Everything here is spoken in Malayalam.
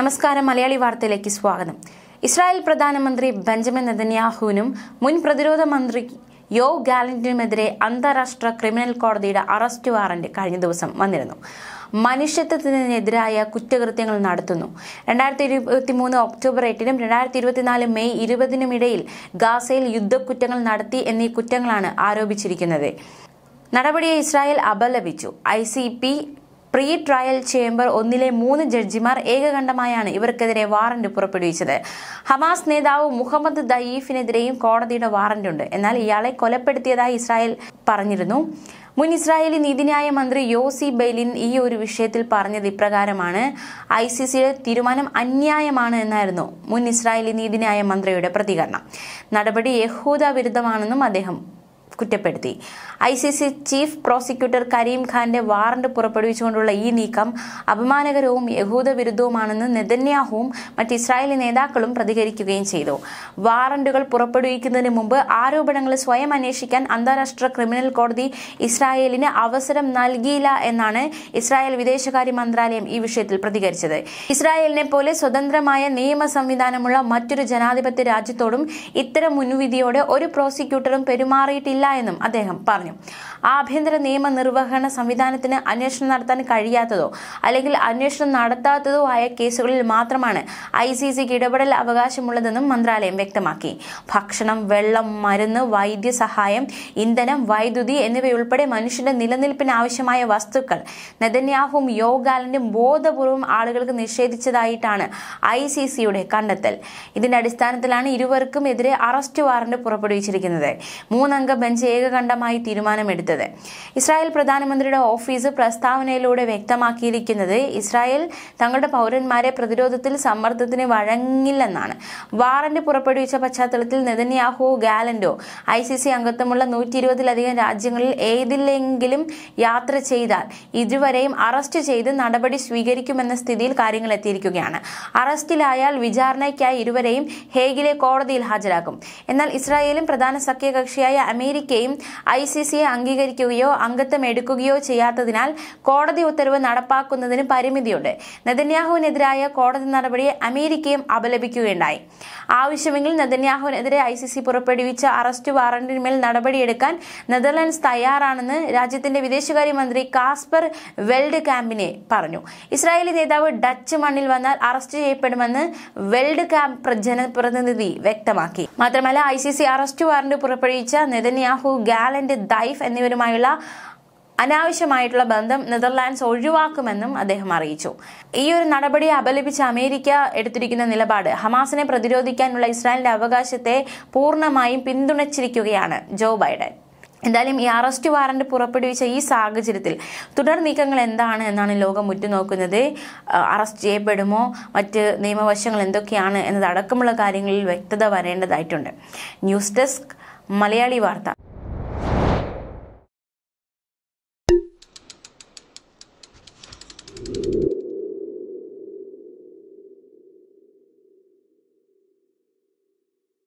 നമസ്കാരം മലയാളി വാർത്തയിലേക്ക് സ്വാഗതം ഇസ്രായേൽ പ്രധാനമന്ത്രി ബെഞ്ചമിൻ നെതന്യാഹുവിനും മുൻ പ്രതിരോധ മന്ത്രി യോ ഗാലന്റിനുമെതിരെ അന്താരാഷ്ട്ര ക്രിമിനൽ കോടതിയുടെ അറസ്റ്റ് വാറന്റ് കഴിഞ്ഞ ദിവസം വന്നിരുന്നു മനുഷ്യത്വത്തിനെതിരായ കുറ്റകൃത്യങ്ങൾ നടത്തുന്നു രണ്ടായിരത്തി ഇരുപത്തി മൂന്ന് ഒക്ടോബർ എട്ടിനും രണ്ടായിരത്തി ഇരുപത്തിനാല് മെയ് ഇരുപതിനും ഇടയിൽ ഗാസയിൽ യുദ്ധക്കുറ്റങ്ങൾ നടത്തി എന്നീ കുറ്റങ്ങളാണ് ആരോപിച്ചിരിക്കുന്നത് നടപടിയെ ഇസ്രായേൽ അപലപിച്ചു I C P pre trial chamber ഒന്നിലെ മൂന്ന് ജഡ്ജിമാർ ഏകകണ്ഠമായാണ് ഇവർക്കെതിരെ വാറന്റ് പുറപ്പെടുവിച്ചത് ഹമാസ് നേതാവ് മുഹമ്മദ് ദയീഫിനെതിരെയും കോടതിയുടെ വാറന്റുണ്ട് എന്നാൽ ഇയാളെ കൊലപ്പെടുത്തിയതായി ഇസ്രായേൽ പറഞ്ഞിരുന്നു മുൻ ഇസ്രായേലി നീതിന്യായ മന്ത്രി യോസി ബെയ്ലിൻ ഈ ഒരു വിഷയത്തിൽ പറഞ്ഞത് ഇപ്രകാരമാണ് ഐ സി സിയുടെ തീരുമാനം അന്യായമാണ് എന്നായിരുന്നു മുൻ ഇസ്രായേലി നീതിന്യായ മന്ത്രിയുടെ പ്രതികരണം നടപടി യഹൂദ വിരുദ്ധമാണെന്നും അദ്ദേഹം കുറ്റപ്പെടുത്തി I C C chief prosecutor Karim ഖാന്റെ വാറണ്ട് പുറപ്പെടുവിച്ചുകൊണ്ടുള്ള ഈ നീക്കം അപമാനകരവും യഹൂദവിരുദ്ധവുമാണെന്ന് നെതന്യാഹുവും മറ്റ് ഇസ്രായേലി നേതാക്കളും പ്രതികരിക്കുകയും ചെയ്തു വാറണ്ടുകൾ പുറപ്പെടുവിക്കുന്നതിന് മുമ്പ് ആരോപണങ്ങൾ സ്വയം അന്വേഷിക്കാൻ അന്താരാഷ്ട്ര ക്രിമിനൽ കോടതി ഇസ്രായേലിന് അവസരം നൽകിയില്ല എന്നാണ് ഇസ്രായേൽ വിദേശകാര്യ മന്ത്രാലയം ഈ വിഷയത്തിൽ പ്രതികരിച്ചത് ഇസ്രായേലിനെ പോലെ സ്വതന്ത്രമായ നിയമ സംവിധാനമുള്ള മറ്റൊരു ജനാധിപത്യ രാജ്യത്തോടും ഇത്തരം മുൻവിധിയോടെ ഒരു പ്രോസിക്യൂട്ടറും പെരുമാറിയിട്ടില്ല എന്നും അദ്ദേഹം പറഞ്ഞു ആഭ്യന്തര നിയമ നിർവഹണ സംവിധാനത്തിന് അന്വേഷണം നടത്താൻ കഴിയാത്തതോ അല്ലെങ്കിൽ അന്വേഷണം നടത്താത്തതോ ആയ കേസുകളിൽ മാത്രമാണ് ഐ സി സിക്ക് ഇടപെടൽ അവകാശമുള്ളതെന്നും മന്ത്രാലയം വ്യക്തമാക്കി ഭക്ഷണം വെള്ളം മരുന്ന് വൈദ്യസഹായം ഇന്ധനം വൈദ്യുതി എന്നിവയുൾപ്പെടെ മനുഷ്യന്റെ നിലനിൽപ്പിന് ആവശ്യമായ വസ്തുക്കൾ നെതന്യാഹും യോഗാലൻഡും ബോധപൂർവം ആളുകൾക്ക് നിഷേധിച്ചതായിട്ടാണ് ഐ സി സിയുടെ കണ്ടെത്തൽ ഇതിന്റെ അടിസ്ഥാനത്തിലാണ് ഇരുവർക്കും എതിരെ അറസ്റ്റ് വാറന്റ് പുറപ്പെടുവിച്ചിരിക്കുന്നത് മൂന്നംഗ ബെഞ്ച് ഫ്രാൻസ് ഏകകണ്ഠമായി തീരുമാനമെടുത്തത് ഇസ്രായേൽ പ്രധാനമന്ത്രിയുടെ ഓഫീസ് പ്രസ്താവനയിലൂടെ വ്യക്തമാക്കിയിരിക്കുന്നത് ഇസ്രായേൽ തങ്ങളുടെ പൗരന്മാരെ പ്രതിരോധത്തിൽ സമ്മർദ്ദത്തിന് വഴങ്ങില്ലെന്നാണ് വാറന്റ് പുറപ്പെടുവിച്ച പശ്ചാത്തലത്തിൽ നെതന്യാഹു ഗാലൻഡോ ഐ സി സി അംഗത്വമുള്ള നൂറ്റി ഇരുപതിലധികം രാജ്യങ്ങളിൽ ഏതിലെങ്കിലും യാത്ര ചെയ്താൽ ഇതുവരെയും അറസ്റ്റ് ചെയ്ത് നടപടി സ്വീകരിക്കുമെന്ന സ്ഥിതിയിൽ കാര്യങ്ങൾ എത്തിയിരിക്കുകയാണ് അറസ്റ്റിലായാൽ വിചാരണയ്ക്കായി ഇരുവരെയും ഹേഗിലെ കോടതിയിൽ ഹാജരാക്കും എന്നാൽ ഇസ്രായേലും പ്രധാന സഖ്യകക്ഷിയായ അമേരിക്ക അംഗീകരിക്കുകയും ഐ സി സിയെ അംഗീകരിക്കുകയോ അംഗത്വം എടുക്കുകയോ ചെയ്യാത്തതിനാൽ കോടതി ഉത്തരവ് നടപ്പാക്കുന്നതിന് പരിമിതിയുണ്ട് നെതന്യാഹുവിനെതിരായ കോടതി നടപടി അമേരിക്കയും അപലപിക്കുകയുണ്ടായി ആവശ്യമെങ്കിൽ നെതന്യാഹുവിനെതിരെ ഐ സി സി പുറപ്പെടുവിച്ച അറസ്റ്റ് വാറന്റിന്മേൽ നടപടിയെടുക്കാൻ നെതർലൻഡ്സ് തയ്യാറാണെന്ന് രാജ്യത്തിന്റെ വിദേശകാര്യമന്ത്രി കാസ്പർ വെൽഡ് ക്യാമ്പിനെ പറഞ്ഞു ഇസ്രായേലി നേതാവ് ഡച്ച് മണ്ണിൽ വന്നാൽ അറസ്റ്റ് ചെയ്യപ്പെടുമെന്ന് വെൽഡ് ക്യാമ്പ് ജനപ്രതിനിധി വ്യക്തമാക്കി മാത്രമല്ല I C C arrest warrant പുറപ്പെടുവിച്ച നെതന്യാഹു നെതന്യാഹു ഗാലന്റ് ദൈഫ് എന്നിവരുമായുള്ള അനാവശ്യമായിട്ടുള്ള ബന്ധം നെതർലാൻഡ്സ് ഒഴിവാക്കുമെന്നും അദ്ദേഹം അറിയിച്ചു ഈ ഒരു നടപടിയെ അപലപിച്ച് അമേരിക്ക എടുത്തിരിക്കുന്ന നിലപാട് ഹമാസിനെ പ്രതിരോധിക്കാനുള്ള ഇസ്രായേലിന്റെ അവകാശത്തെ പൂർണ്ണമായും പിന്തുണച്ചിരിക്കുകയാണ് ജോ ബൈഡൻ എന്തായാലും ഈ അറസ്റ്റ് വാറന്റ് പുറപ്പെടുവിച്ച ഈ സാഹചര്യത്തിൽ തുടർ നീക്കങ്ങൾ എന്താണ് എന്നാണ് ലോകം ഉറ്റുനോക്കുന്നത് അറസ്റ്റ് ചെയ്യപ്പെടുമോ മറ്റ് നിയമവശങ്ങൾ എന്തൊക്കെയാണ് എന്നതടക്കമുള്ള കാര്യങ്ങളിൽ വ്യക്തത വരേണ്ടതായിട്ടുണ്ട് ന്യൂസ് ഡെസ്ക് മലയാളി വാർത്ത